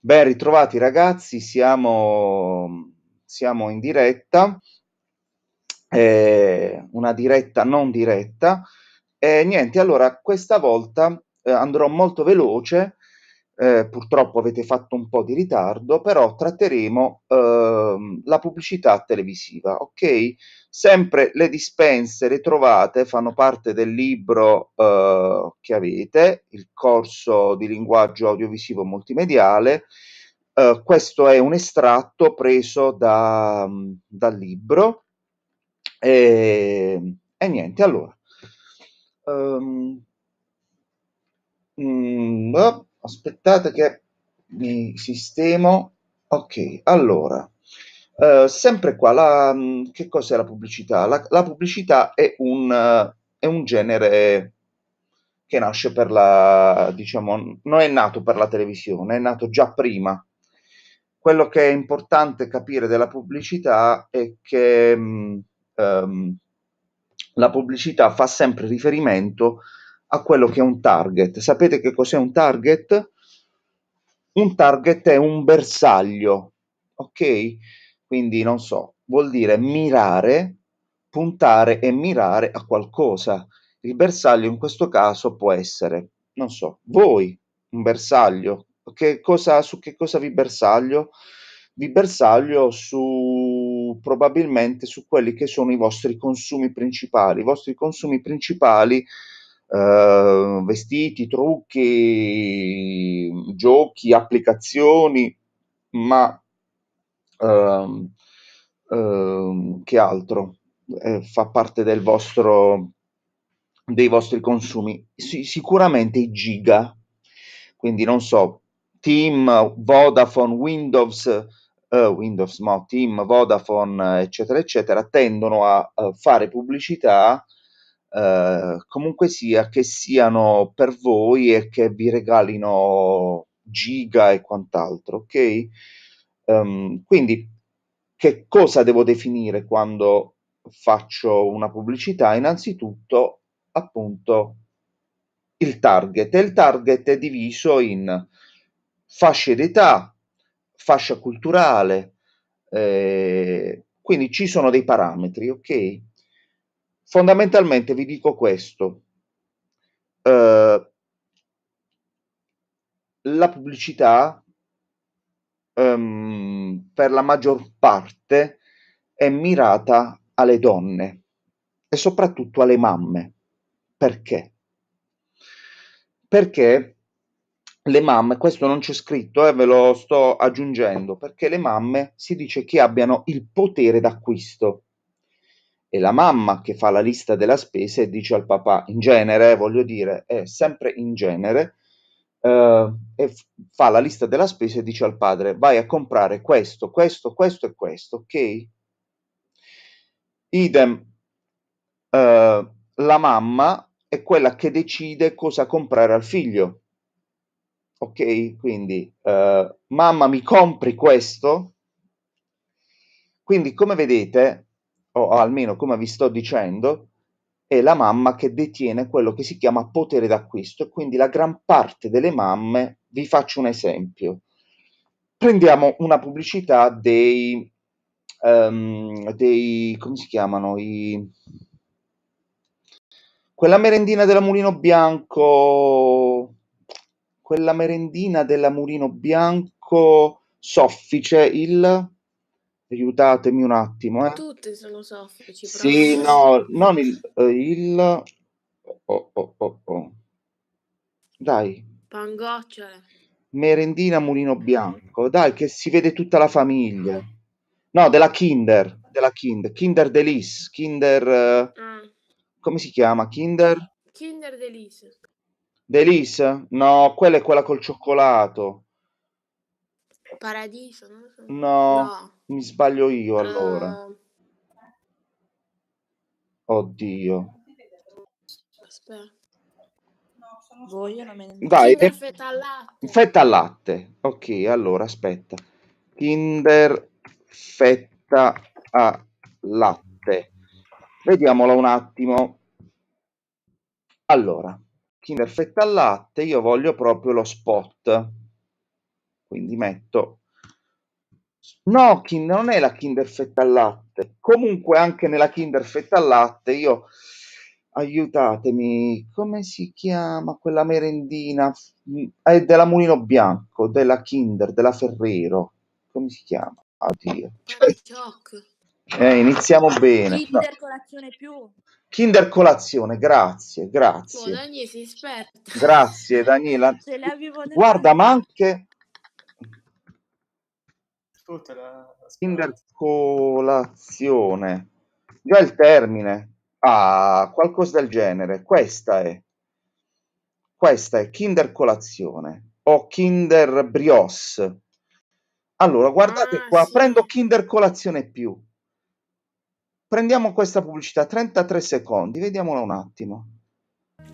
Ben ritrovati ragazzi, siamo, siamo in diretta, eh, una diretta non diretta. E eh, niente, allora questa volta eh, andrò molto veloce eh, purtroppo avete fatto un po' di ritardo, però tratteremo ehm, la pubblicità televisiva, ok? Sempre le dispense le trovate, fanno parte del libro eh, che avete, il corso di linguaggio audiovisivo multimediale. Eh, questo è un estratto preso da, dal libro. E, ehm, e niente, allora. Um, mm, aspettate che mi sistemo ok allora eh, sempre qua la, mm, che cos'è la pubblicità la, la pubblicità è un, è un genere che nasce per la diciamo non è nato per la televisione è nato già prima quello che è importante capire della pubblicità è che um, la pubblicità fa sempre riferimento a quello che è un target. Sapete che cos'è un target? Un target è un bersaglio, ok? Quindi non so, vuol dire mirare, puntare e mirare a qualcosa. Il bersaglio in questo caso può essere, non so, voi, un bersaglio. Che cosa, su che cosa vi bersaglio? Vi bersaglio su probabilmente su quelli che sono i vostri consumi principali. I vostri consumi principali Ehm, vestiti, trucchi, giochi, applicazioni, ma ehm, ehm, che altro eh, fa parte del vostro, dei vostri consumi? Sì, sicuramente i giga, quindi non so, Team, Vodafone, Windows, Uh, Windows, no, Team, Vodafone, eccetera, eccetera, tendono a, a eh, fare pubblicità eh, comunque sia che siano per voi e che vi regalino giga e quant'altro, ok? Um, quindi che cosa devo definire quando faccio una pubblicità? Innanzitutto, appunto, il target. E il target è diviso in fasce d'età, fascia culturale, eh, quindi ci sono dei parametri, ok? fondamentalmente vi dico questo. Eh, la pubblicità ehm, per la maggior parte è mirata alle donne e soprattutto alle mamme. Perché? Perché le mamme, questo non c'è scritto e eh, ve lo sto aggiungendo, perché le mamme si dice che abbiano il potere d'acquisto è la mamma che fa la lista della spesa e dice al papà, in genere, voglio dire, è sempre in genere, eh, e f- fa la lista della spesa e dice al padre, vai a comprare questo, questo, questo e questo, ok? Idem, eh, la mamma è quella che decide cosa comprare al figlio. Ok, quindi eh, mamma mi compri questo. Quindi come vedete o almeno come vi sto dicendo, è la mamma che detiene quello che si chiama potere d'acquisto. Quindi la gran parte delle mamme, vi faccio un esempio, prendiamo una pubblicità dei, um, dei come si chiamano i quella merendina della Mulino Bianco quella merendina della Mulino Bianco soffice il Aiutatemi un attimo, eh. Tutte sono soffici. Sì, no, non il... Eh, il... Oh, oh, oh, oh. Dai. Pangocciole. Merendina Mulino Bianco. Dai, che si vede tutta la famiglia. No, della Kinder. Della Kinder. Kinder Delice. Kinder... Mm. Come si chiama? Kinder? Kinder Delis. Delice? No, quella è quella col cioccolato. Paradiso? Non so. No. no. Mi sbaglio io allora. Ah. Oddio. Aspetta. No, sono me... Dai, Kinder eh. fetta al latte. Fetta al latte. Ok, allora aspetta. Kinder fetta a latte. Vediamola un attimo. Allora, Kinder fetta al latte, io voglio proprio lo spot. Quindi metto No, Kinder, non è la Kinder fetta al latte. Comunque anche nella Kinder fetta al latte io aiutatemi, come si chiama quella merendina? Mm, è della Mulino Bianco, della Kinder, della Ferrero. Come si chiama? Oddio. Eh, iniziamo bene. Kinder colazione più. Kinder colazione, grazie, grazie. Oh, Daniela, si esperta. Grazie Daniela. Guarda, ma anche tutta la... Intercolazione. Già il termine. Ah, qualcosa del genere. Questa è. Questa è Kinder Colazione o Kinder Brios. Allora, guardate ah, qua, sì. prendo Kinder Colazione più. Prendiamo questa pubblicità, 33 secondi, vediamola un attimo.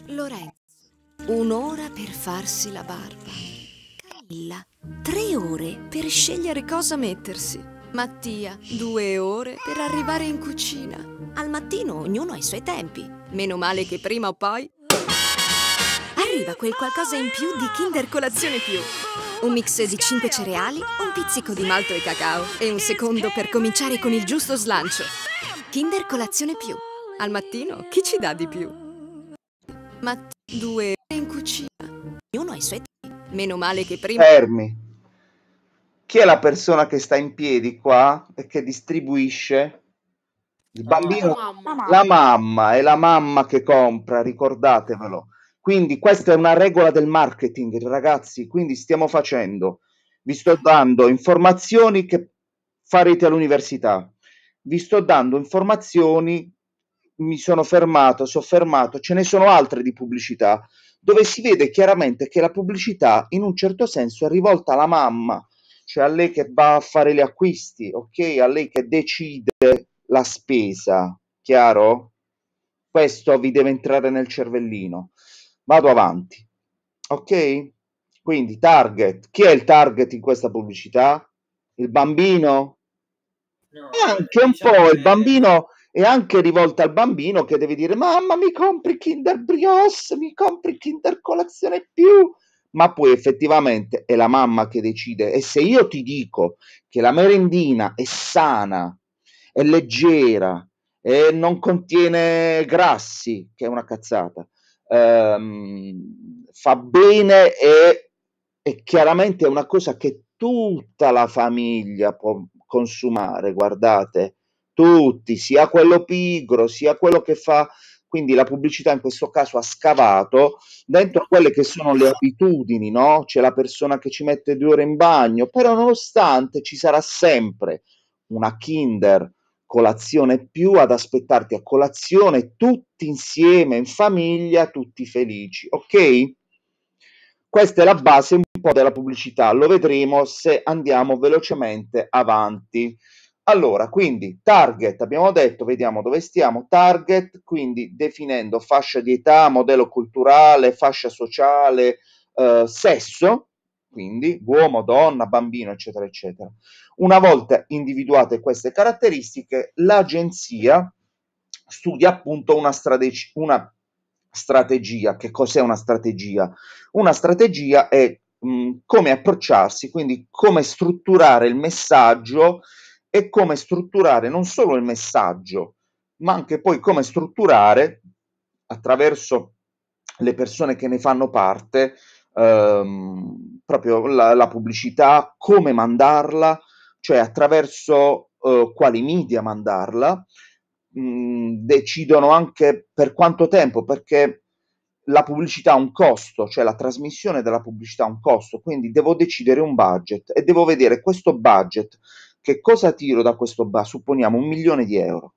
Lorenzo, un'ora per farsi la barba. Camilla, Tre ore per scegliere cosa mettersi. Mattia, due ore per arrivare in cucina. Al mattino ognuno ha i suoi tempi. Meno male che prima o poi... Arriva quel qualcosa in più di Kinder Colazione Più. Un mix di cinque cereali, un pizzico di malto e cacao e un secondo per cominciare con il giusto slancio. Kinder Colazione Più. Al mattino chi ci dà di più? Mattia, due ore in cucina. Ognuno ha i suoi tempi. Meno male che prima... Fermi. Chi è la persona che sta in piedi qua e che distribuisce? Il bambino? La mamma. la mamma. È la mamma che compra, ricordatevelo. Quindi questa è una regola del marketing, ragazzi. Quindi stiamo facendo. Vi sto dando informazioni che farete all'università. Vi sto dando informazioni mi sono fermato, soffermato, ce ne sono altre di pubblicità dove si vede chiaramente che la pubblicità in un certo senso è rivolta alla mamma, cioè a lei che va a fare gli acquisti, ok? A lei che decide la spesa, chiaro? Questo vi deve entrare nel cervellino. Vado avanti, ok? Quindi target, chi è il target in questa pubblicità? Il bambino? No, anche un diciamo po' che... il bambino e anche rivolta al bambino che deve dire mamma mi compri Kinder Brioche, mi compri Kinder Colazione più, ma poi effettivamente è la mamma che decide e se io ti dico che la merendina è sana, è leggera e non contiene grassi, che è una cazzata, ehm, fa bene e, e chiaramente è una cosa che tutta la famiglia può consumare, guardate tutti, sia quello pigro, sia quello che fa quindi la pubblicità in questo caso ha scavato dentro quelle che sono le abitudini, no? C'è la persona che ci mette due ore in bagno, però nonostante ci sarà sempre una Kinder colazione più ad aspettarti a colazione tutti insieme, in famiglia, tutti felici, ok? Questa è la base un po' della pubblicità, lo vedremo se andiamo velocemente avanti. Allora, quindi target, abbiamo detto, vediamo dove stiamo, target, quindi definendo fascia di età, modello culturale, fascia sociale, eh, sesso, quindi uomo, donna, bambino, eccetera, eccetera. Una volta individuate queste caratteristiche, l'agenzia studia appunto una, strateg una strategia. Che cos'è una strategia? Una strategia è mh, come approcciarsi, quindi come strutturare il messaggio e come strutturare non solo il messaggio, ma anche poi come strutturare attraverso le persone che ne fanno parte ehm, proprio la, la, pubblicità, come mandarla, cioè attraverso eh, quali media mandarla, mh, mm, decidono anche per quanto tempo, perché la pubblicità ha un costo, cioè la trasmissione della pubblicità ha un costo, quindi devo decidere un budget e devo vedere questo budget che cosa tiro da questo bar? Supponiamo un milione di euro.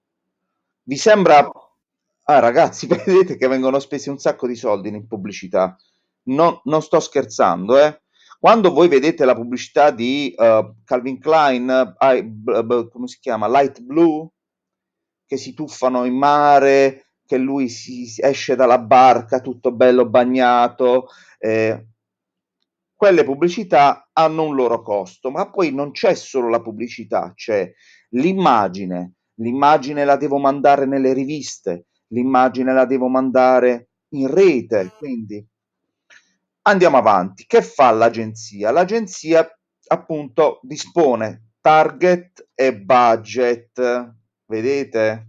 Vi sembra... Ah ragazzi, vedete che vengono spesi un sacco di soldi in pubblicità. Non, non sto scherzando, eh. Quando voi vedete la pubblicità di uh, Calvin Klein, eh, I, b, b, come si chiama? Light Blue, che si tuffano in mare, che lui si, si esce dalla barca tutto bello bagnato, eh, quelle pubblicità hanno un loro costo, ma poi non c'è solo la pubblicità, c'è l'immagine, l'immagine la devo mandare nelle riviste, l'immagine la devo mandare in rete, quindi andiamo avanti. Che fa l'agenzia? L'agenzia appunto dispone target e budget, vedete?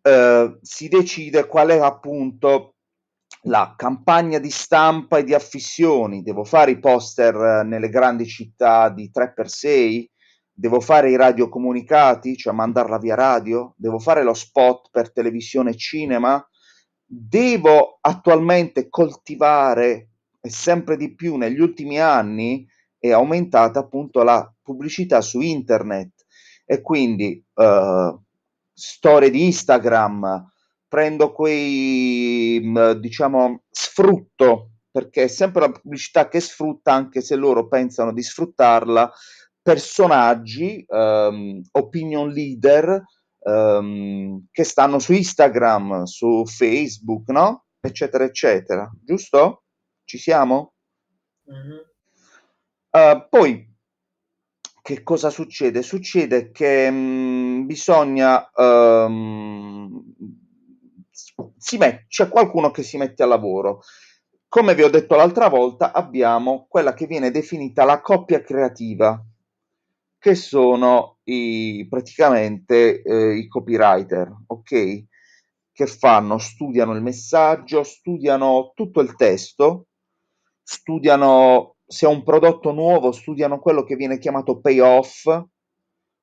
Eh, si decide qual è appunto la campagna di stampa e di affissioni, devo fare i poster eh, nelle grandi città di 3x6, devo fare i radiocomunicati, cioè mandarla via radio, devo fare lo spot per televisione e cinema, devo attualmente coltivare e sempre di più negli ultimi anni è aumentata appunto la pubblicità su internet e quindi eh, storie di Instagram, prendo quei, mm, diciamo, sfrutto, perché è sempre la pubblicità che sfrutta, anche se loro pensano di sfruttarla, personaggi, ehm, opinion leader, ehm, che stanno su Instagram, su Facebook, no? Eccetera, eccetera. Giusto? Ci siamo? Mm-hmm. Uh, poi che cosa succede? Succede che mh, mm, bisogna um, met- c'è qualcuno che si mette a lavoro. Come vi ho detto l'altra volta, abbiamo quella che viene definita la coppia creativa, che sono i, praticamente eh, i copywriter, ok? Che fanno, studiano il messaggio, studiano tutto il testo, studiano se è un prodotto nuovo, studiano quello che viene chiamato payoff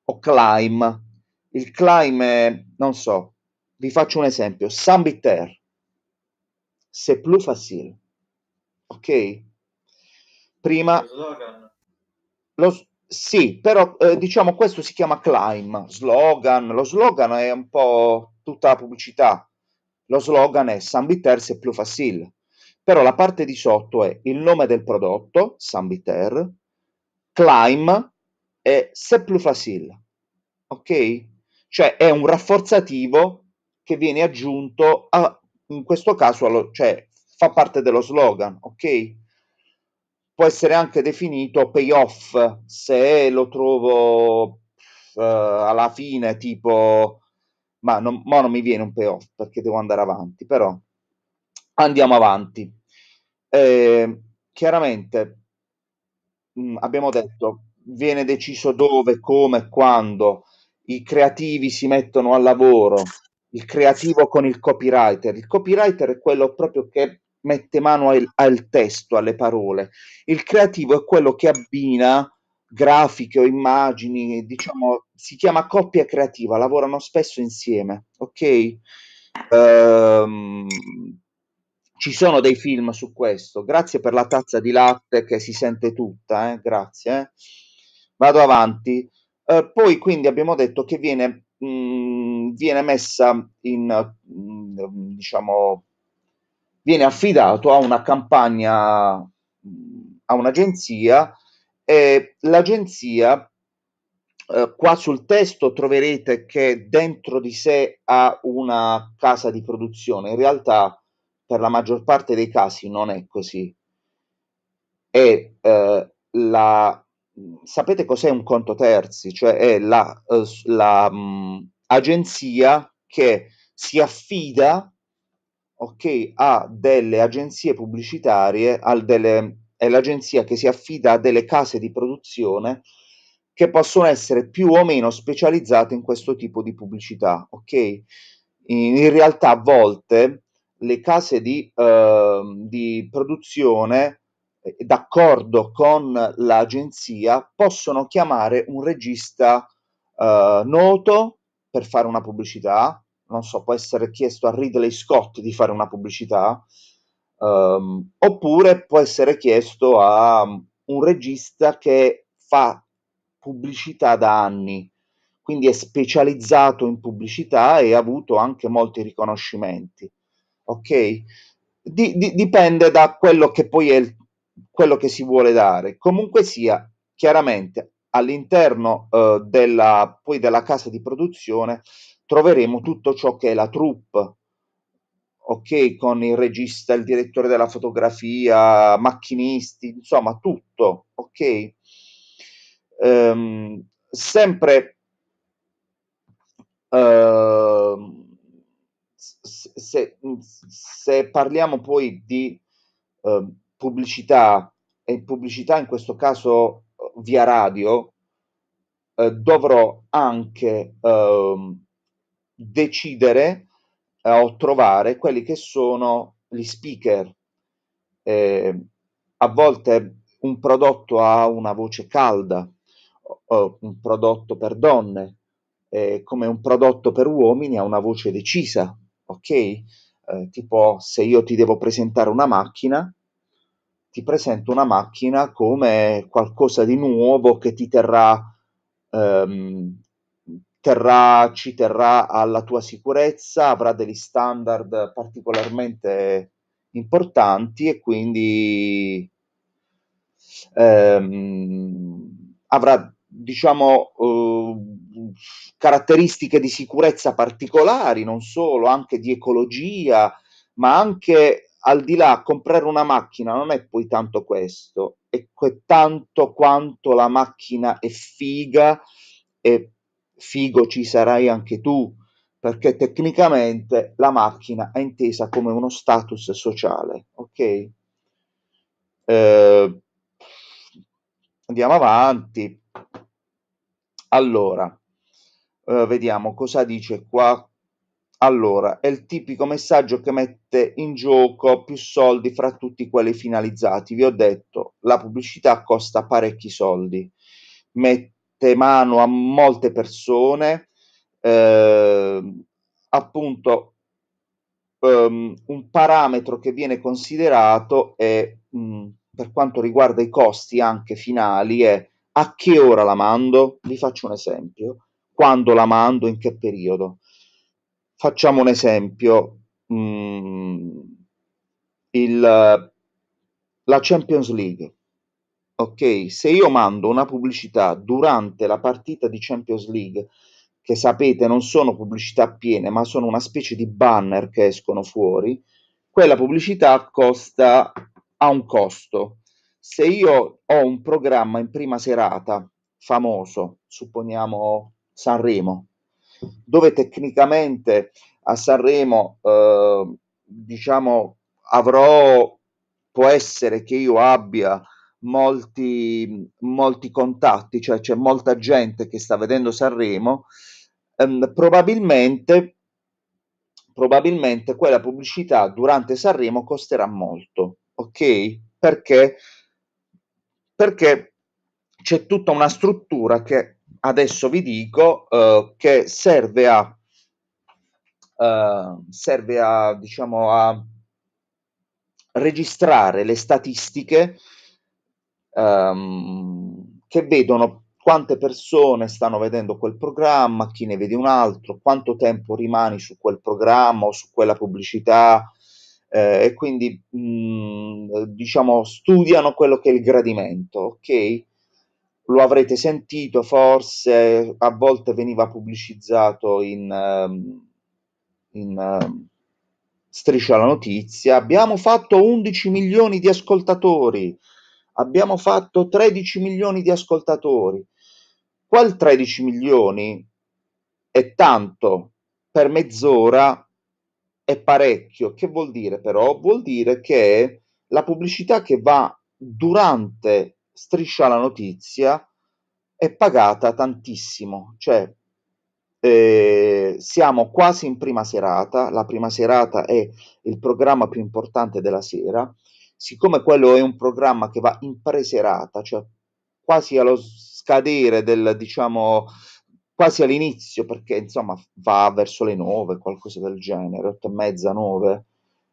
o climb. Il climb è, non so, vi faccio un esempio. Sambiter. C'est plus facile. Ok? Prima... Lo, sì, però eh, diciamo questo si chiama climb, slogan. Lo slogan è un po' tutta la pubblicità. Lo slogan è Sambiter c'est plus facile. Però la parte di sotto è il nome del prodotto, Sambiter, climb e c'est plus facile. Ok? Cioè è un rafforzativo che viene aggiunto a, in questo caso allo, cioè fa parte dello slogan, ok? Può essere anche definito payoff se lo trovo uh, alla fine tipo ma non, ma non mi viene un payoff perché devo andare avanti, però andiamo avanti. Eh, chiaramente mh, mm, abbiamo detto viene deciso dove, come, quando i creativi si mettono al lavoro il creativo con il copywriter. Il copywriter è quello proprio che mette mano al, al testo, alle parole. Il creativo è quello che abbina grafiche o immagini, diciamo, si chiama coppia creativa, lavorano spesso insieme, ok? Ehm, ci sono dei film su questo. Grazie per la tazza di latte che si sente tutta, eh? grazie. Eh? Vado avanti. Eh, poi quindi abbiamo detto che viene mh, mm, viene messa in, mm, diciamo, viene affidato a una campagna, mm, a un'agenzia e l'agenzia eh, qua sul testo troverete che dentro di sé ha una casa di produzione, in realtà per la maggior parte dei casi non è così. E, eh, la, mm, sapete cos'è un conto terzi? Cioè è la, eh, la agenzia che si affida ok, a delle agenzie pubblicitarie, al delle, è l'agenzia che si affida a delle case di produzione che possono essere più o meno specializzate in questo tipo di pubblicità, ok? In, in realtà a volte le case di, eh, di produzione eh, d'accordo con l'agenzia possono chiamare un regista eh, noto per fare una pubblicità, non so, può essere chiesto a Ridley Scott di fare una pubblicità, um, oppure può essere chiesto a mm, un regista che fa pubblicità da anni, quindi è specializzato in pubblicità e ha avuto anche molti riconoscimenti. Ok? Di, di, dipende da quello che poi è il, quello che si vuole dare. Comunque sia, chiaramente all'interno eh, della, poi della casa di produzione troveremo tutto ciò che è la troupe, ok, con il regista, il direttore della fotografia, macchinisti, insomma tutto, ok. Ehm, sempre Uh, se, se, parliamo poi di uh, pubblicità, e pubblicità in questo caso via radio eh, dovrò anche ehm, eh, decidere o trovare quelli che sono gli speaker. Ehm, a volte un prodotto ha una voce calda, un prodotto per donne, come un prodotto per uomini ha una voce decisa, ok? Eh, tipo se io ti devo presentare una macchina, ti presenta una macchina come qualcosa di nuovo che ti terrà, ehm, terrà, ci terrà alla tua sicurezza, avrà degli standard particolarmente importanti e quindi ehm, avrà diciamo eh, caratteristiche di sicurezza particolari, non solo, anche di ecologia, ma anche al di là comprare una macchina non è poi tanto questo, è tanto quanto la macchina è figa e figo ci sarai anche tu, perché tecnicamente la macchina è intesa come uno status sociale, ok? Eh, andiamo avanti. Allora, eh, vediamo cosa dice qua allora, è il tipico messaggio che mette in gioco più soldi fra tutti quelli finalizzati. Vi ho detto, la pubblicità costa parecchi soldi, mette mano a molte persone, eh, appunto um, un parametro che viene considerato è, mh, mm, per quanto riguarda i costi anche finali, è a che ora la mando? Vi faccio un esempio. Quando la mando? In che periodo? Facciamo un esempio, mh, mm, il, la Champions League. Ok, se io mando una pubblicità durante la partita di Champions League, che sapete non sono pubblicità piene, ma sono una specie di banner che escono fuori, quella pubblicità costa, ha un costo. Se io ho un programma in prima serata famoso, supponiamo Sanremo, dove tecnicamente a Sanremo, eh, diciamo, avrò, può essere che io abbia molti, molti contatti, cioè c'è molta gente che sta vedendo Sanremo, ehm, probabilmente, probabilmente quella pubblicità durante Sanremo costerà molto, ok? Perché? Perché c'è tutta una struttura che adesso vi dico eh, che serve a eh, serve a diciamo a registrare le statistiche ehm, che vedono quante persone stanno vedendo quel programma, chi ne vede un altro, quanto tempo rimani su quel programma o su quella pubblicità eh, e quindi mh, mm, diciamo studiano quello che è il gradimento, ok? lo avrete sentito forse, a volte veniva pubblicizzato in, ehm, in ehm, Striscia la notizia, abbiamo fatto 11 milioni di ascoltatori, abbiamo fatto 13 milioni di ascoltatori. qual 13 milioni è tanto per mezz'ora è parecchio. Che vuol dire però? Vuol dire che la pubblicità che va durante Striscia la notizia è pagata tantissimo, cioè eh, siamo quasi in prima serata, la prima serata è il programma più importante della sera, siccome quello è un programma che va in preserata, cioè quasi allo scadere del, diciamo, quasi all'inizio, perché insomma va verso le nove qualcosa del genere, 8 e mezza, 9,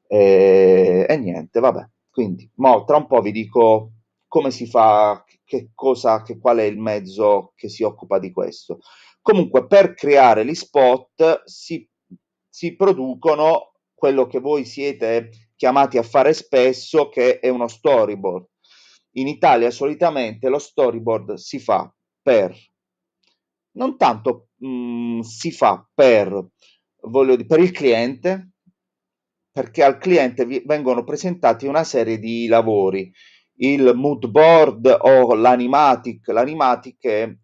e, eh, e niente, vabbè. Quindi, mo, tra un po' vi dico come si fa, che cosa, che qual è il mezzo che si occupa di questo. Comunque per creare gli spot si, si producono quello che voi siete chiamati a fare spesso, che è uno storyboard. In Italia solitamente lo storyboard si fa per, non tanto mh, mm, si fa per, voglio dire, per il cliente, perché al cliente vengono presentati una serie di lavori il mood board o l'animatic. L'animatic è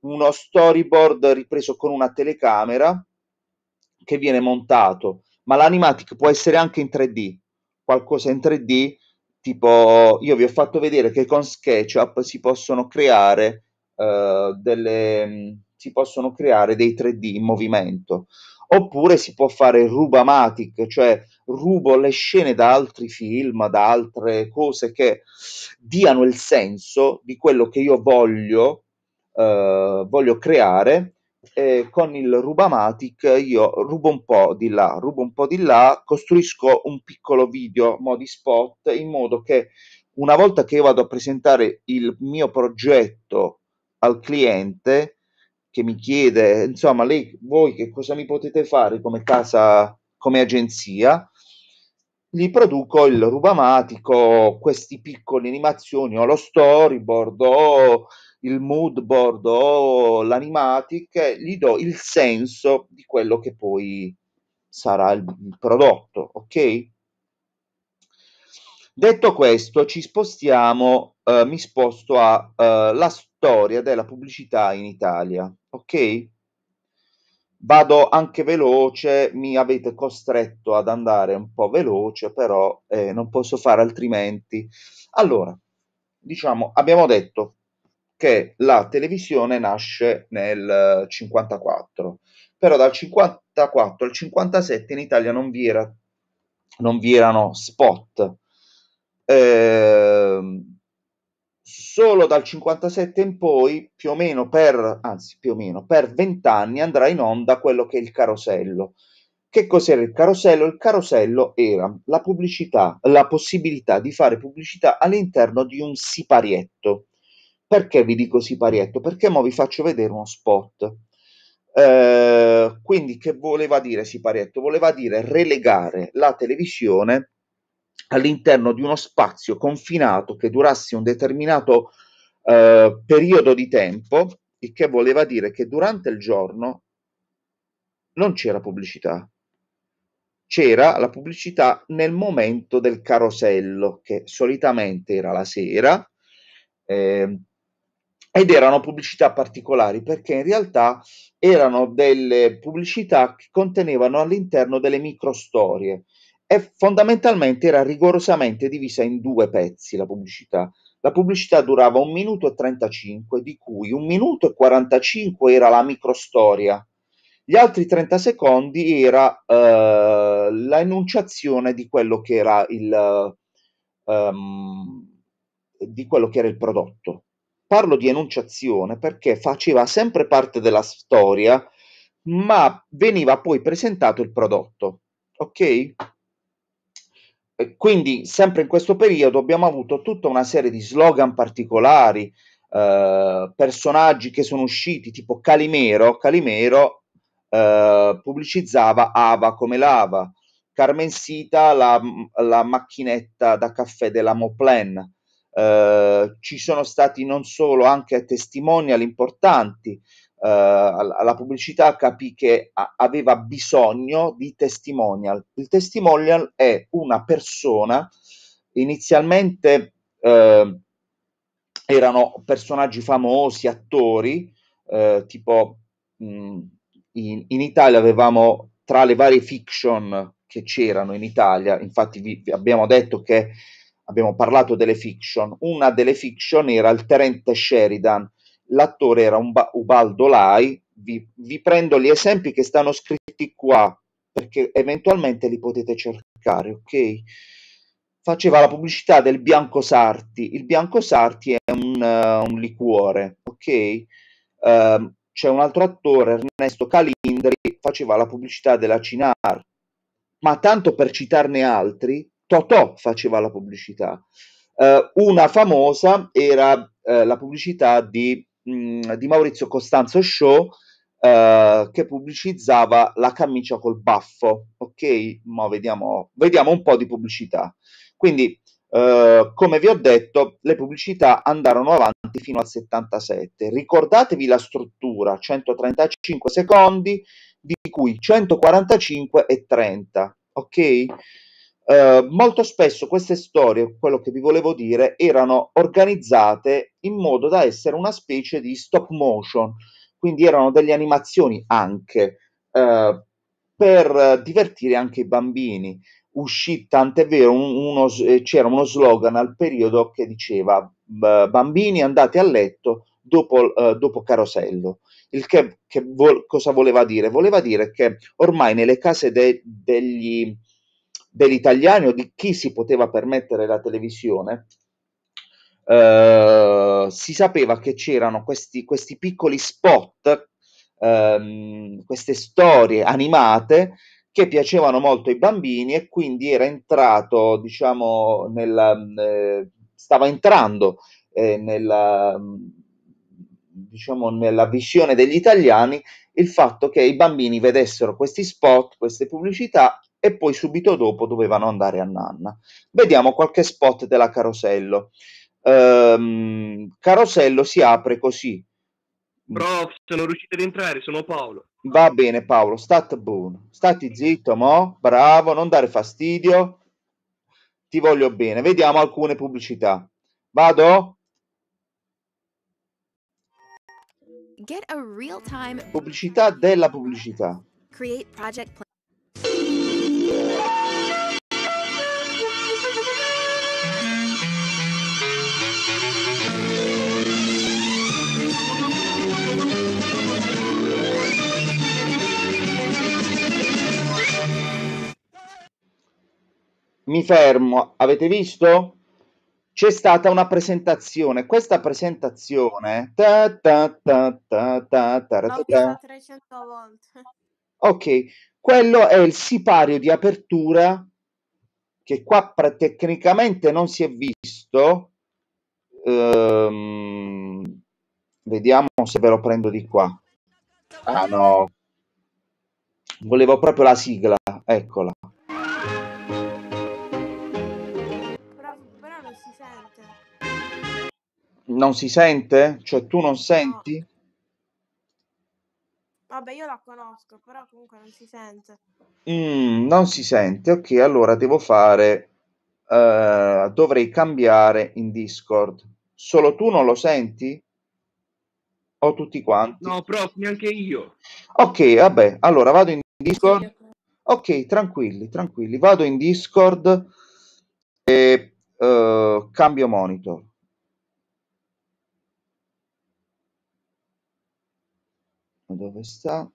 uno storyboard ripreso con una telecamera che viene montato, ma l'animatic può essere anche in 3D, qualcosa in 3D, tipo io vi ho fatto vedere che con SketchUp si possono creare uh, delle si possono creare dei 3D in movimento. Oppure si può fare rubamatic, cioè rubo le scene da altri film, da altre cose che diano il senso di quello che io voglio, eh, voglio creare. E con il rubamatic io rubo un po' di là, rubo un po' di là, costruisco un piccolo video modi spot in modo che una volta che io vado a presentare il mio progetto al cliente, che mi chiede, insomma, lei, voi che cosa mi potete fare come casa, come agenzia? Gli produco il rubamatico, queste piccole animazioni, o lo storyboard, o il mood board, o l'animatic, gli do il senso di quello che poi sarà il, il prodotto, ok? Detto questo, ci spostiamo, eh, mi sposto alla eh, storia della pubblicità in Italia ok? Vado anche veloce, mi avete costretto ad andare un po' veloce, però eh, non posso fare altrimenti. Allora, diciamo, abbiamo detto che la televisione nasce nel 54, eh, però dal 54 al 57 in Italia non vi, era, non vi erano spot. Eh, solo dal 57 in poi, più o meno per, anzi più o meno, per 20 anni andrà in onda quello che è il carosello. Che cos'era il carosello? Il carosello era la pubblicità, la possibilità di fare pubblicità all'interno di un siparietto. Perché vi dico siparietto? Perché ora vi faccio vedere uno spot. Eh, quindi che voleva dire siparietto? Voleva dire relegare la televisione all'interno di uno spazio confinato che durasse un determinato eh, periodo di tempo, il che voleva dire che durante il giorno non c'era pubblicità. C'era la pubblicità nel momento del carosello, che solitamente era la sera, eh, ed erano pubblicità particolari perché in realtà erano delle pubblicità che contenevano all'interno delle microstorie e fondamentalmente era rigorosamente divisa in due pezzi la pubblicità. La pubblicità durava un minuto e 35, di cui un minuto e 45 era la microstoria, gli altri 30 secondi era eh, l'enunciazione di quello che era il, um, di quello che era il prodotto. Parlo di enunciazione perché faceva sempre parte della storia, ma veniva poi presentato il prodotto. Ok? quindi, sempre in questo periodo, abbiamo avuto tutta una serie di slogan particolari, eh, personaggi che sono usciti, tipo Calimero. Calimero eh, pubblicizzava Ava come lava, Carmensita la, la macchinetta da caffè della Moplen. Eh, ci sono stati non solo anche testimonial importanti eh, alla pubblicità capì che aveva bisogno di testimonial. Il testimonial è una persona, inizialmente eh, erano personaggi famosi, attori, eh, tipo mh, mm, in, in, Italia avevamo tra le varie fiction che c'erano in Italia, infatti vi, vi abbiamo detto che abbiamo parlato delle fiction, una delle fiction era il Terente Sheridan, l'attore era Ubaldo Lai, vi, vi prendo gli esempi che stanno scritti qua, perché eventualmente li potete cercare, ok? Faceva la pubblicità del Bianco Sarti. Il Bianco Sarti è un, uh, un liquore, ok? Uh, c'è un altro attore, Ernesto Calindri, faceva la pubblicità della Cinar. Ma tanto per citarne altri, Totò faceva la pubblicità. Uh, una famosa era eh, la pubblicità di di Maurizio Costanzo Show eh, che pubblicizzava la camicia col baffo. Ok, ma vediamo, vediamo un po' di pubblicità. Quindi, eh, come vi ho detto, le pubblicità andarono avanti fino al 77. Ricordatevi la struttura, 135 secondi, di cui 145 e 30. Ok? Eh, molto spesso queste storie, quello che vi volevo dire, erano organizzate in modo da essere una specie di stop motion, quindi erano delle animazioni anche eh, per divertire anche i bambini. Uscì tant'è vero uno, eh, c'era uno slogan al periodo che diceva bambini andate a letto dopo, eh, dopo Carosello. Il che, che vo- cosa voleva dire? Voleva dire che ormai nelle case de- degli degli italiani o di chi si poteva permettere la televisione, eh, si sapeva che c'erano questi, questi piccoli spot, ehm, queste storie animate che piacevano molto ai bambini e quindi era entrato, diciamo, nella, eh, stava entrando eh, nella, diciamo, nella visione degli italiani il fatto che i bambini vedessero questi spot, queste pubblicità e poi subito dopo dovevano andare a Nanna. Vediamo qualche spot della Carosello. Um, Carosello si apre così. Prof, sono riuscito ad entrare, sono Paolo. Va bene Paolo, stat buono, stati zitto mo, bravo, non dare fastidio, ti voglio bene. Vediamo alcune pubblicità. Vado? Get a real time Pubblicità della pubblicità. Create project mi fermo, avete visto? C'è stata una presentazione, questa presentazione... Ta ta ta ta ta ta ta 300 volte. Ok, quello è il sipario di apertura che qua tecnicamente non si è visto. Ehm, vediamo se ve lo prendo di qua. Ah no, volevo proprio la sigla, eccola. non si sente? Cioè tu non senti? No. Vabbè, io la conosco, però comunque non si sente. Mm, non si sente, ok, allora devo fare... Uh, dovrei cambiare in Discord. Solo tu non lo senti? O tutti quanti? No, prof, neanche io. Ok, vabbè, allora vado in Discord. Ok, tranquilli, tranquilli. Vado in Discord e uh, cambio monitor. Vediamo dove sta.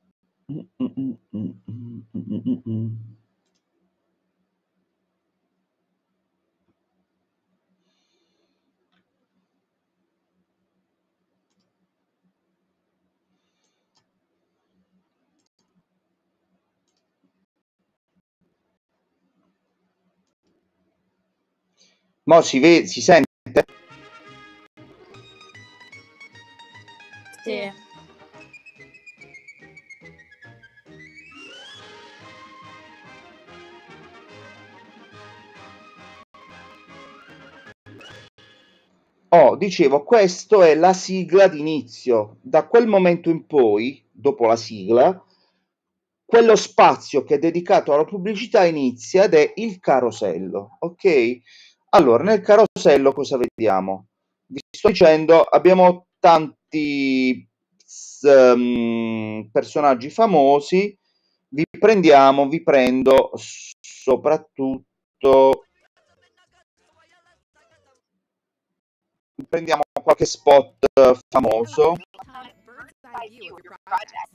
Mo si, vede, si sente? Sì. Oh, dicevo, questa è la sigla d'inizio. Da quel momento in poi, dopo la sigla, quello spazio che è dedicato alla pubblicità inizia ed è il carosello, ok? Allora, nel carosello cosa vediamo? Vi sto dicendo, abbiamo tanti um, personaggi famosi, vi prendiamo, vi prendo soprattutto prendiamo qualche spot eh, famoso.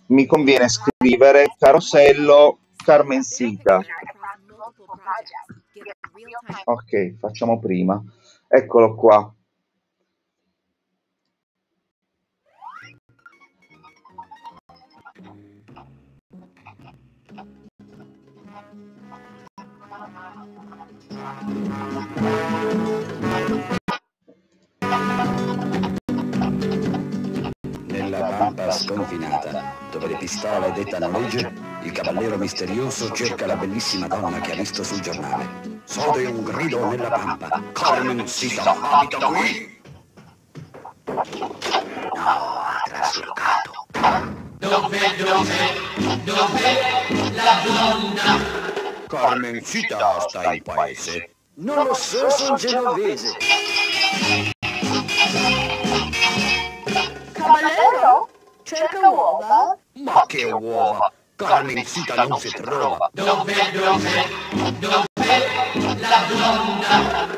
Mi conviene scrivere Carosello Carmen Sica. Ok, facciamo prima. Eccolo qua. sconfinata, dove le pistole detta legge, il cavallero misterioso cerca la bellissima donna che ha visto sul giornale. Sode un grido nella pampa. Carmen si abita qui! No, ha traslocato. Dove, dove, dove la donna? Carmen Cita sta in paese. Non lo so, sono genovese. cerca uova? Ma che uova? Carmencita non si trova. Dove, dove, dove la donna?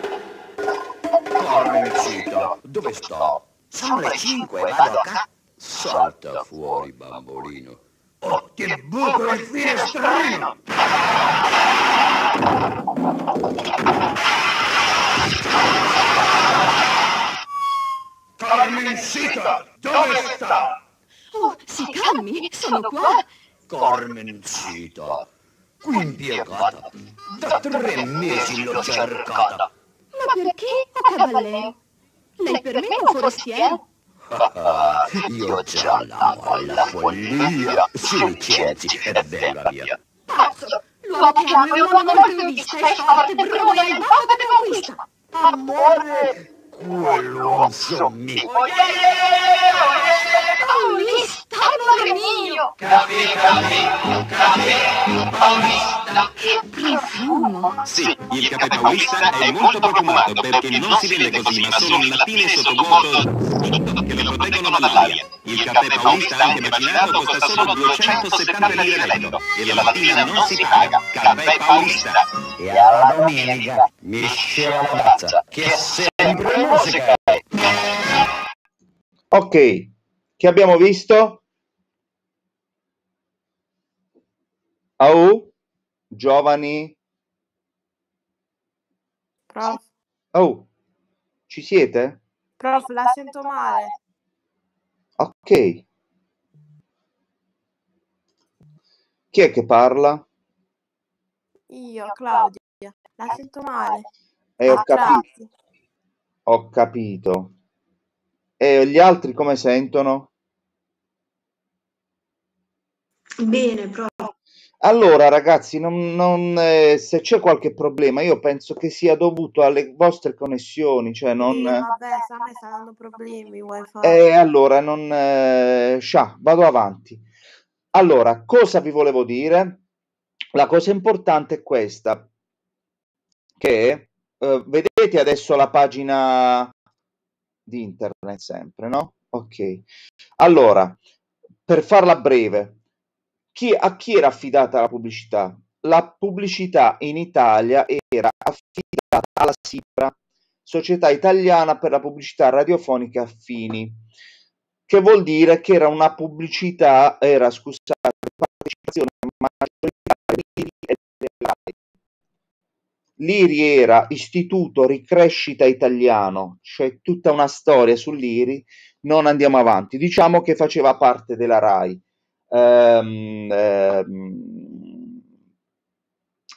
Carmencita, dove sta? Sono le cinque, vado a casa. Salta fuori, bambolino. Oh, ti buco il finestrino! Carmencita, dove sta? Oh, si ecco, calmi, ecco, sono qua. Carmencita, qui impiegata. Da tre mesi l'ho cercata. Ma perché, oh cavallero? Lei per me è un forestiero? Ah, io già l'amo alla follia. Si licenzi, certo, certo, è certo. bella mia. Pazzo, l'uomo che amo è un uomo morto vista, è forte, brutto e il baffo della conquista. Amore, Coulons Oh, mes... Cavolo mio! Caffè, caffè, caffè, paulista! Che profumo! Sì, il caffè paulista è molto profumato perché non si vende così, ma solo in lattine sottovuoto che lo proteggono dall'aria. Il caffè paulista anche macinato costa solo 270 lire l'etto e la mattina non si paga. Caffè paulista! E alla domenica mi sceva la tazza, che è sempre musica! Ok, che abbiamo visto? Au, giovani. Prof. Oh, ci siete? Prof, la sento male. Ok. Chi è che parla? Io, Claudia. La sento male. Eh, ho, capi- ho capito. E gli altri come sentono? Bene, proprio. Allora, ragazzi, non, non, eh, se c'è qualche problema, io penso che sia dovuto alle vostre connessioni, cioè non... Sì, vabbè, a me saranno problemi E Eh, allora, non... Eh, scià, vado avanti. Allora, cosa vi volevo dire? La cosa importante è questa, che eh, vedete adesso la pagina di internet sempre, no? Ok. Allora, per farla breve, chi, a chi era affidata la pubblicità? La pubblicità in Italia era affidata alla SIPRA, Società Italiana per la Pubblicità Radiofonica Affini, che vuol dire che era una pubblicità, era, scusate, partecipazione maggioritaria Liri era Istituto Ricrescita Italiano, c'è cioè tutta una storia sull'Iri, non andiamo avanti. Diciamo che faceva parte della RAI. Ehm, ehm,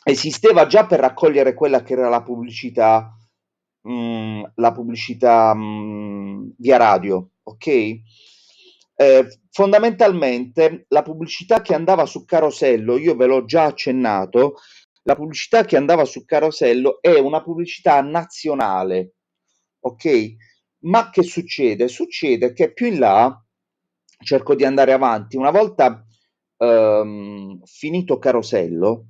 esisteva già per raccogliere quella che era la pubblicità, mh, mm, la pubblicità mh, mm, via radio, ok? Eh, fondamentalmente la pubblicità che andava su Carosello, io ve l'ho già accennato, la pubblicità che andava su Carosello è una pubblicità nazionale, ok? Ma che succede? Succede che più in là, cerco di andare avanti, una volta ehm, finito Carosello,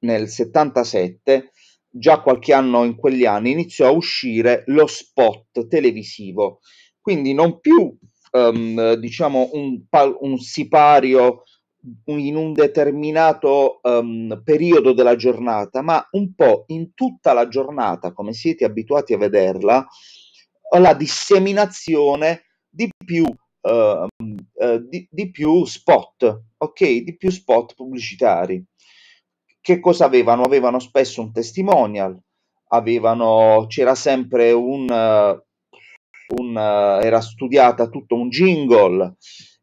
nel 77, già qualche anno in quegli anni, iniziò a uscire lo spot televisivo, quindi non più ehm, diciamo un, un sipario in un determinato um, periodo della giornata, ma un po' in tutta la giornata, come siete abituati a vederla, la disseminazione di più, uh, uh, di, di più spot, ok? Di più spot pubblicitari. Che cosa avevano? Avevano spesso un testimonial, avevano, c'era sempre un, un era studiata tutto un jingle,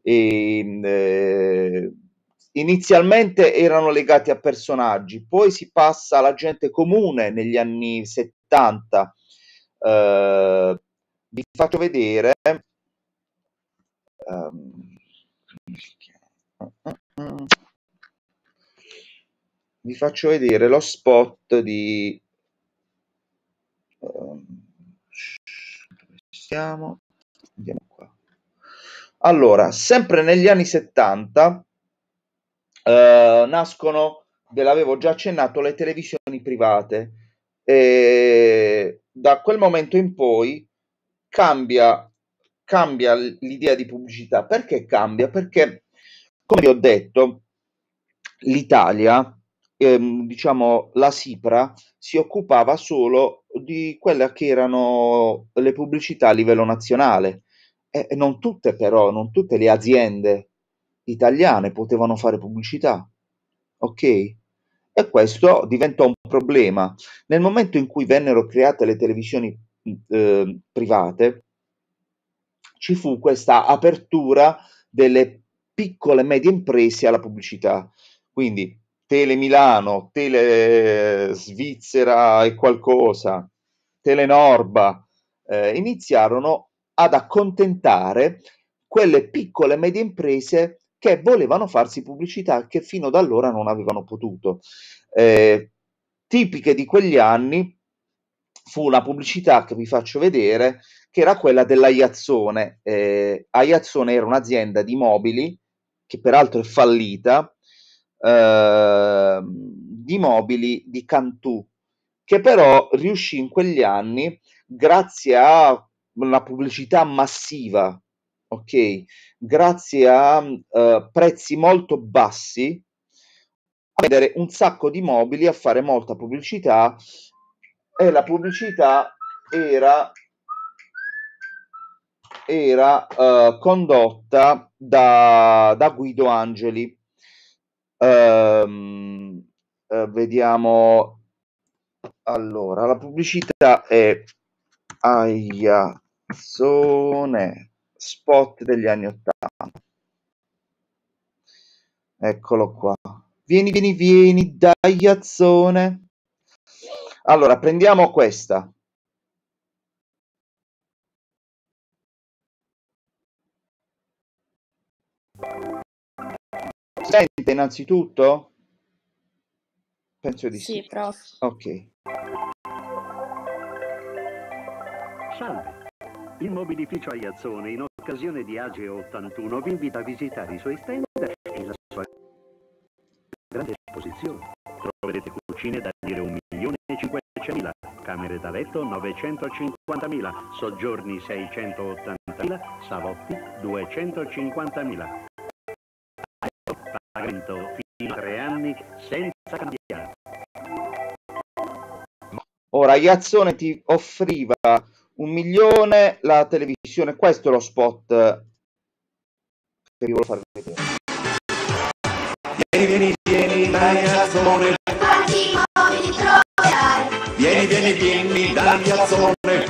e, eh, inizialmente erano legati a personaggi, poi si passa alla gente comune negli anni 70. Eh, vi faccio vedere. Um, vi faccio vedere lo spot di ehm, siamo andiamo qua allora sempre negli anni 70 eh, nascono, ve l'avevo già accennato, le televisioni private. E da quel momento in poi cambia, cambia l'idea di pubblicità. Perché cambia? Perché, come vi ho detto, l'Italia, ehm, diciamo la SIPRA, si occupava solo di quelle che erano le pubblicità a livello nazionale. E non tutte però, non tutte le aziende italiane, potevano fare pubblicità. Ok? E questo diventò un problema. Nel momento in cui vennero create le televisioni eh, private, ci fu questa apertura delle piccole e medie imprese alla pubblicità. Quindi Tele Milano, Tele Svizzera e qualcosa, Telenorba, eh, iniziarono ad accontentare quelle piccole e medie imprese che volevano farsi pubblicità che fino ad allora non avevano potuto. Eh, tipiche di quegli anni fu una pubblicità che vi faccio vedere, che era quella dell'Aiazzone. Eh, Aiazzone era un'azienda di mobili, che peraltro è fallita, eh, di mobili di Cantù, che però riuscì in quegli anni, grazie a una pubblicità massiva ok? Grazie a uh, prezzi molto bassi, a vedere un sacco di mobili, a fare molta pubblicità e la pubblicità era, era uh, condotta da, da, Guido Angeli. Um, uh, vediamo allora la pubblicità è aia Aiazzone spot degli anni 80. Eccolo qua. Vieni, vieni, vieni, dai, azzone. Allora, prendiamo questa. Sente innanzitutto? Penso di sì. Sì, prof. Ok. Salve. Il mobilificio Aiazzone in occasione di AGE 81 vi invita a visitare i suoi stand e la sua grande esposizione. Troverete cucine da dire milione e 500 mila, camere da letto 950.000, soggiorni 680.000, savotti 250.000. Pagamento fino a tre anni senza cambiare. Oh ragazzone ti offriva un milione la televisione. Questo è lo spot che vi voglio far vedere. Vieni, vieni, vieni, dai alzone. Quanti uomini troverai? Vieni, vieni, vieni, dai alzone.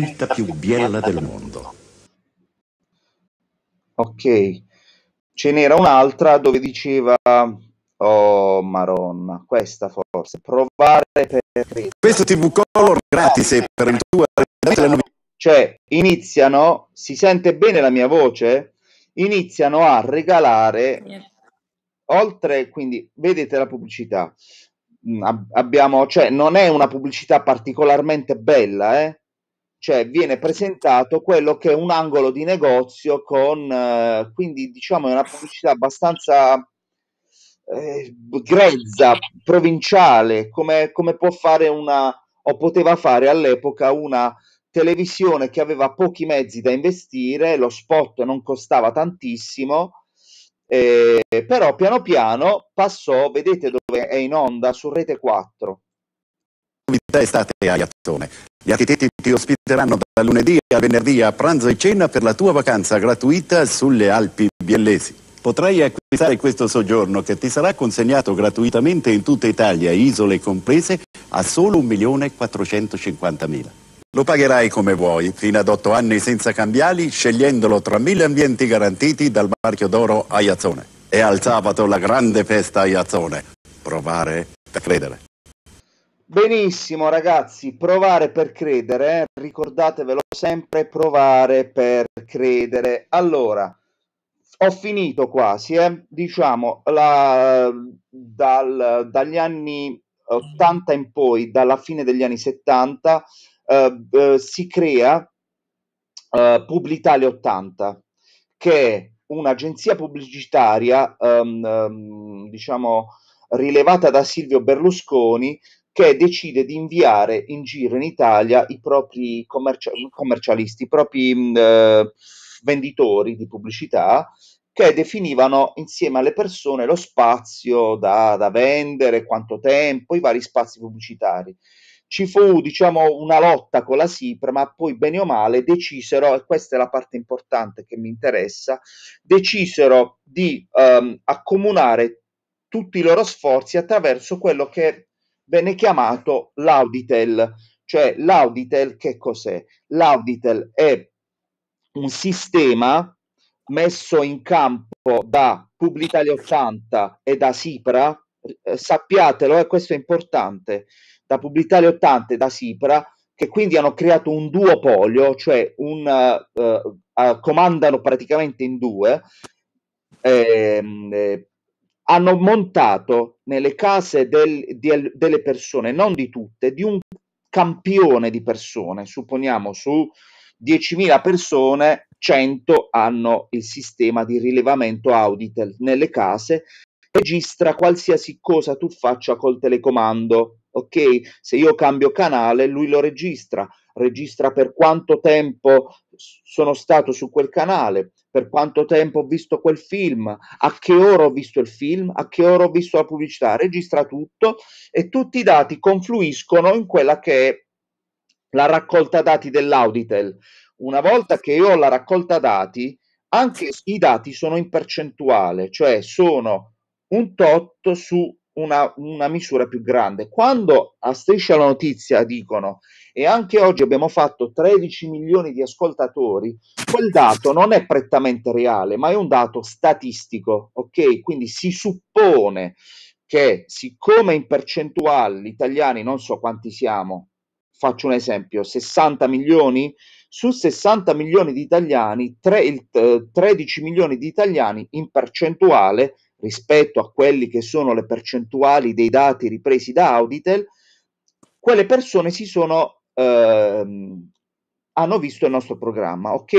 scelta più bella del mondo. Ok, ce n'era un'altra dove diceva, oh maronna, questa forse, provare per Questo TV Color gratis è per il tuo Cioè, iniziano, si sente bene la mia voce? Iniziano a regalare, yeah. oltre, quindi, vedete la pubblicità, mm, abbiamo, cioè non è una pubblicità particolarmente bella, eh? cioè viene presentato quello che è un angolo di negozio con eh, quindi diciamo è una pubblicità abbastanza eh, grezza, provinciale, come, come, può fare una o poteva fare all'epoca una televisione che aveva pochi mezzi da investire, lo spot non costava tantissimo, eh, però piano piano passò, vedete dove è in onda su Rete 4 novità estate a Iattone. Gli architetti ti ospiteranno da lunedì a venerdì a pranzo e cena per la tua vacanza gratuita sulle Alpi biellesi. Potrai acquistare questo soggiorno che ti sarà consegnato gratuitamente in tutta Italia, isole comprese, a solo 1.450.000. Lo pagherai come vuoi, fino ad 8 anni senza cambiali, scegliendolo tra mille ambienti garantiti dal marchio d'oro Aiazzone. E al sabato la grande festa Aiazzone. Provare per credere. Benissimo ragazzi, provare per credere, eh? ricordatevelo sempre, provare per credere. Allora, ho finito quasi, eh? diciamo, la, dal, dagli anni 80 in poi, dalla fine degli anni 70, eh, eh, si crea eh, Publitalia 80, che è un'agenzia pubblicitaria, ehm, ehm, diciamo, rilevata da Silvio Berlusconi, che decide di inviare in giro in Italia i propri commerci- commercialisti, i propri mm, eh, venditori di pubblicità che definivano insieme alle persone lo spazio da, da vendere, quanto tempo, i vari spazi pubblicitari ci fu diciamo una lotta con la SIPRA, ma poi bene o male decisero, e questa è la parte importante che mi interessa, decisero di ehm, accomunare tutti i loro sforzi attraverso quello che venne chiamato l'Auditel. Cioè l'Auditel che cos'è? L'Auditel è un sistema messo in campo da Publitalia 80 e da Sipra, eh, sappiatelo, e eh, questo è importante, da Publitalia 80 e da Sipra, che quindi hanno creato un duopolio, cioè un, uh, uh, comandano praticamente in due, ehm, eh, hanno montato nelle case del, del, delle persone, non di tutte, di un campione di persone, supponiamo su 10.000 persone, 100 hanno il sistema di rilevamento Auditel nelle case, registra qualsiasi cosa tu faccia col telecomando, ok? Se io cambio canale, lui lo registra, registra per quanto tempo sono stato su quel canale, per quanto tempo ho visto quel film, a che ora ho visto il film, a che ora ho visto la pubblicità, registra tutto e tutti i dati confluiscono in quella che è la raccolta dati dell'Auditel. Una volta che io ho la raccolta dati, anche i dati sono in percentuale, cioè sono un tot su una, una, misura più grande. Quando a Striscia la Notizia dicono e anche oggi abbiamo fatto 13 milioni di ascoltatori, quel dato non è prettamente reale, ma è un dato statistico, ok? Quindi si suppone che siccome in percentuale gli italiani non so quanti siamo, faccio un esempio, 60 milioni, su 60 milioni di italiani, tre, il, 13 eh, milioni di italiani in percentuale rispetto a quelli che sono le percentuali dei dati ripresi da Auditel, quelle persone si sono, ehm, hanno visto il nostro programma, ok?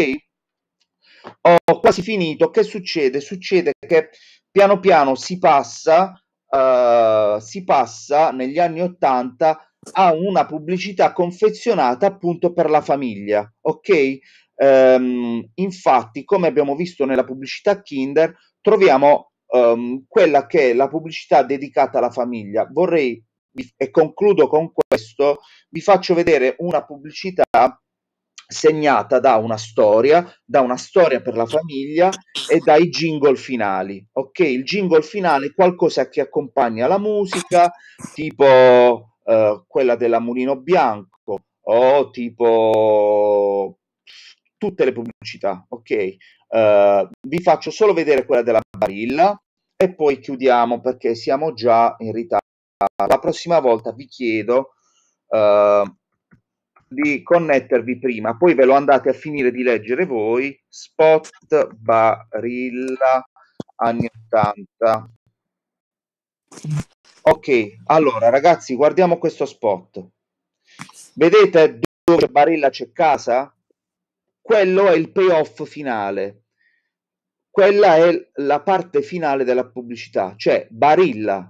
Ho quasi finito, che succede? Succede che piano piano si passa, eh, si passa negli anni 80 a una pubblicità confezionata appunto per la famiglia, ok? Ehm, infatti, come abbiamo visto nella pubblicità Kinder, troviamo um, quella che è la pubblicità dedicata alla famiglia. Vorrei, e concludo con questo, vi faccio vedere una pubblicità segnata da una storia, da una storia per la famiglia e dai jingle finali. Ok, il jingle finale è qualcosa che accompagna la musica, tipo eh, quella della Mulino Bianco o tipo tutte le pubblicità, ok? Uh, vi faccio solo vedere quella della Barilla e poi chiudiamo perché siamo già in ritardo. La prossima volta vi chiedo uh, di connettervi prima, poi ve lo andate a finire di leggere voi. Spot Barilla anni 80. Ok, allora ragazzi, guardiamo questo spot. Vedete dove Barilla c'è casa? quello è il payoff finale, quella è la parte finale della pubblicità, cioè Barilla,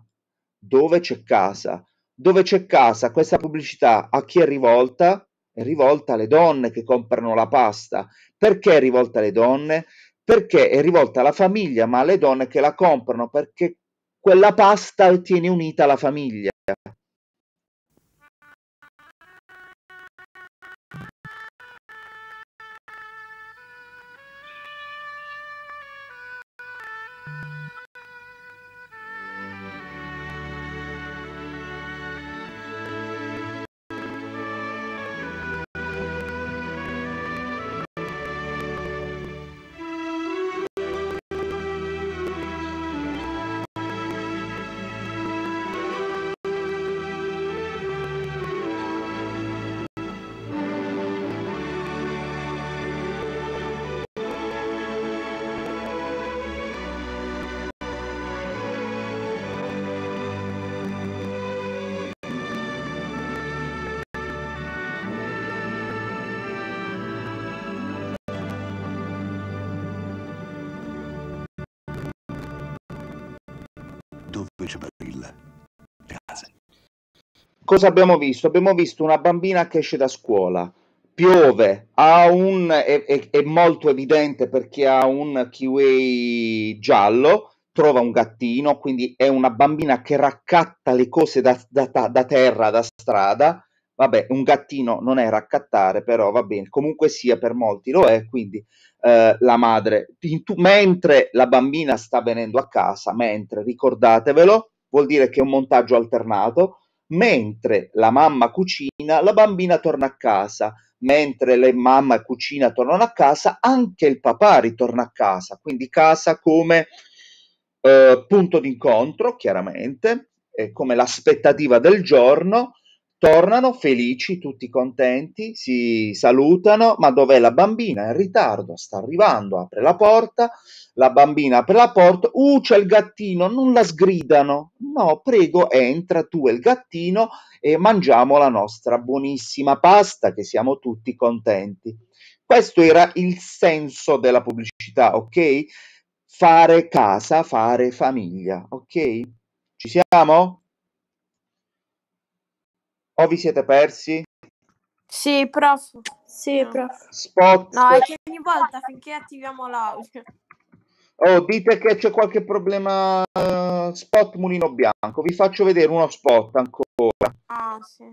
dove c'è casa, dove c'è casa, questa pubblicità a chi è rivolta? È rivolta alle donne che comprano la pasta. Perché è rivolta alle donne? Perché è rivolta alla famiglia, ma alle donne che la comprano, perché quella pasta tiene unita la famiglia. dove c'è Barilla. Grazie. Cosa abbiamo visto? Abbiamo visto una bambina che esce da scuola, piove, un, è, è, è, molto evidente perché ha un kiwi giallo, trova un gattino, quindi è una bambina che raccatta le cose da, da, da terra, da strada, vabbè, un gattino non è raccattare, però va bene, comunque sia per molti lo è, quindi eh, la madre, tu, mentre la bambina sta venendo a casa, mentre, ricordatevelo, vuol dire che è un montaggio alternato, mentre la mamma cucina, la bambina torna a casa, mentre le mamma e cucina tornano a casa, anche il papà ritorna a casa, quindi casa come eh, punto d'incontro, chiaramente, come l'aspettativa del giorno, Tornano felici, tutti contenti, si salutano, ma dov'è la bambina? È in ritardo, sta arrivando, apre la porta, la bambina apre la porta, uh c'è il gattino, non la sgridano, no prego entra tu e il gattino e mangiamo la nostra buonissima pasta che siamo tutti contenti. Questo era il senso della pubblicità, ok? Fare casa, fare famiglia, ok? Ci siamo? O vi siete persi? Sì, prof. Sì, prof. Spot. No, è che ogni volta finché attiviamo l'audio. Oh, dite che c'è qualche problema eh, spot mulino bianco. Vi faccio vedere uno spot ancora. Ah, sì.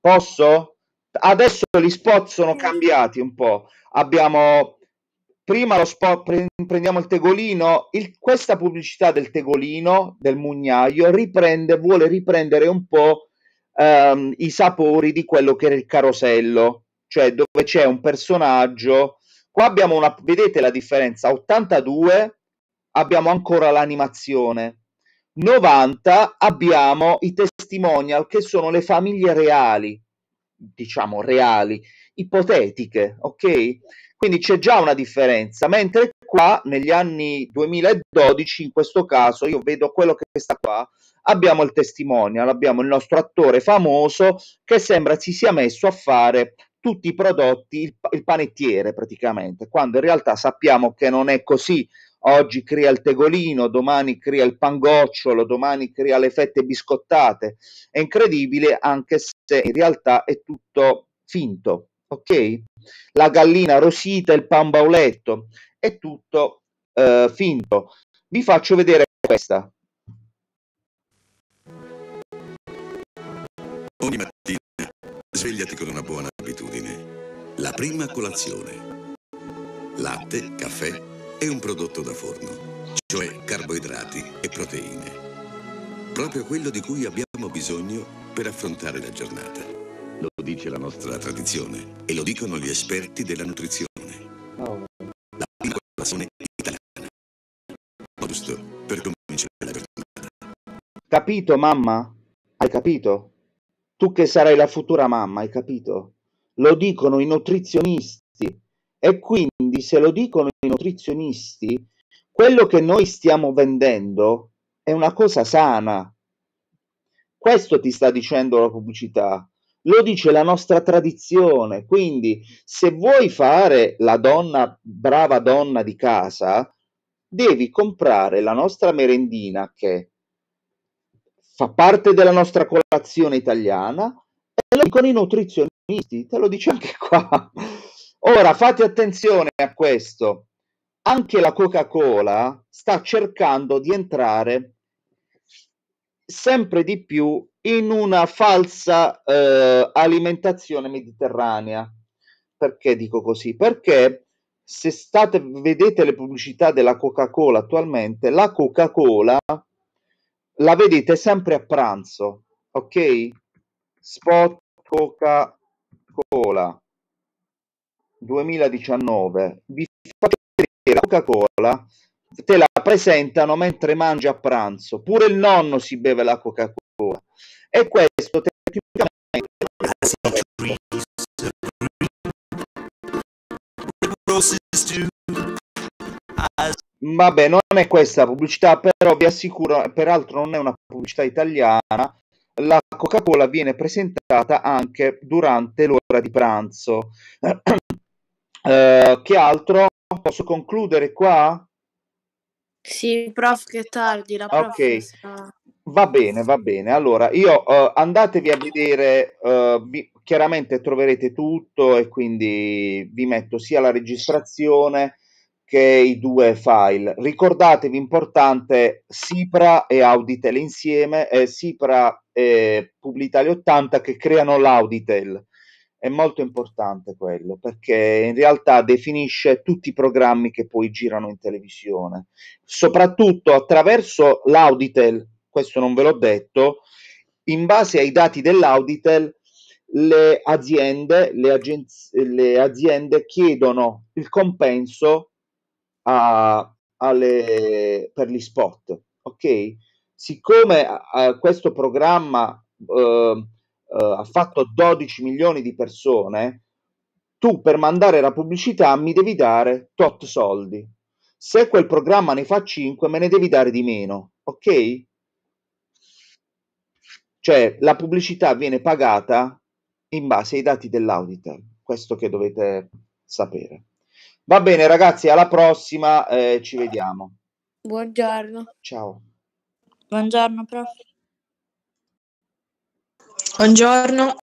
Posso? Adesso gli spot sono sì. cambiati un po'. Abbiamo prima lo spot prendiamo il tegolino, il, questa pubblicità del tegolino del mugnaio riprende vuole riprendere un po' ehm, i sapori di quello che era il carosello, cioè dove c'è un personaggio. Qua abbiamo una, vedete la differenza, 82 abbiamo ancora l'animazione, 90 abbiamo i testimonial che sono le famiglie reali, diciamo reali, ipotetiche, ok? Quindi c'è già una differenza, mentre qua negli anni 2012 in questo caso io vedo quello che sta qua abbiamo il testimonial, abbiamo il nostro attore famoso che sembra si sia messo a fare tutti i prodotti, il, il panettiere praticamente, quando in realtà sappiamo che non è così. Oggi crea il tegolino, domani crea il pangocciolo, domani crea le fette biscottate. È incredibile anche se in realtà è tutto finto, ok? La gallina rosita, il pan bauletto, è tutto eh, finto. Vi faccio vedere questa. Ogni mattina svegliati con una buona abitudine. La prima colazione. Latte, caffè e un prodotto da forno, cioè carboidrati e proteine. Proprio quello di cui abbiamo bisogno per affrontare la giornata. Lo dice la nostra tradizione e lo dicono gli esperti della nutrizione. La prima colazione italiana. Giusto per cominciare la giornata. Capito, mamma? Hai capito? Tu che sarai la futura mamma, hai capito? Lo dicono i nutrizionisti. E quindi se lo dicono i nutrizionisti, quello che noi stiamo vendendo è una cosa sana. Questo ti sta dicendo la pubblicità lo dice la nostra tradizione. Quindi, se vuoi fare la donna, brava donna di casa, devi comprare la nostra merendina che È fa parte della nostra colazione italiana e lo dicono i nutrizionisti, te lo dice anche qua. Ora fate attenzione a questo, anche la Coca-Cola sta cercando di entrare sempre di più in una falsa eh, alimentazione mediterranea. Perché dico così? Perché se state, vedete le pubblicità della Coca-Cola attualmente, la Coca-Cola la vedete sempre a pranzo, ok? Spot Coca-Cola 2019. Vi faccio vedere la Coca-Cola, te la presentano mentre mangi a pranzo, pure il nonno si beve la Coca-Cola. E questo tecnicamente Vabbè, non non è questa pubblicità, però vi assicuro, peraltro non è una pubblicità italiana, la Coca-Cola viene presentata anche durante l'ora di pranzo. eh, che altro? Posso concludere qua? Sì, prof, che tardi, la prof Ok, sta... va bene, va bene. Allora, io eh, andatevi a vedere, eh, vi, chiaramente troverete tutto e quindi vi metto sia la registrazione che i due file. Ricordatevi, importante, Sipra e Auditel insieme, eh, Sipra e Publitalia 80 che creano l'Auditel. È molto importante quello perché in realtà definisce tutti i programmi che poi girano in televisione, soprattutto attraverso l'Auditel, questo non ve l'ho detto, in base ai dati dell'Auditel le aziende, le, agenz- le aziende chiedono il compenso a, alle, per gli spot. Ok? Siccome uh, questo programma uh, ha fatto 12 milioni di persone, tu per mandare la pubblicità mi devi dare tot soldi. Se quel programma ne fa 5, me ne devi dare di meno. Ok? Cioè, la pubblicità viene pagata in base ai dati dell'auditor. Questo che dovete sapere. Va bene ragazzi, alla prossima, eh, ci vediamo. Buongiorno. Ciao. Buongiorno prof. Buongiorno.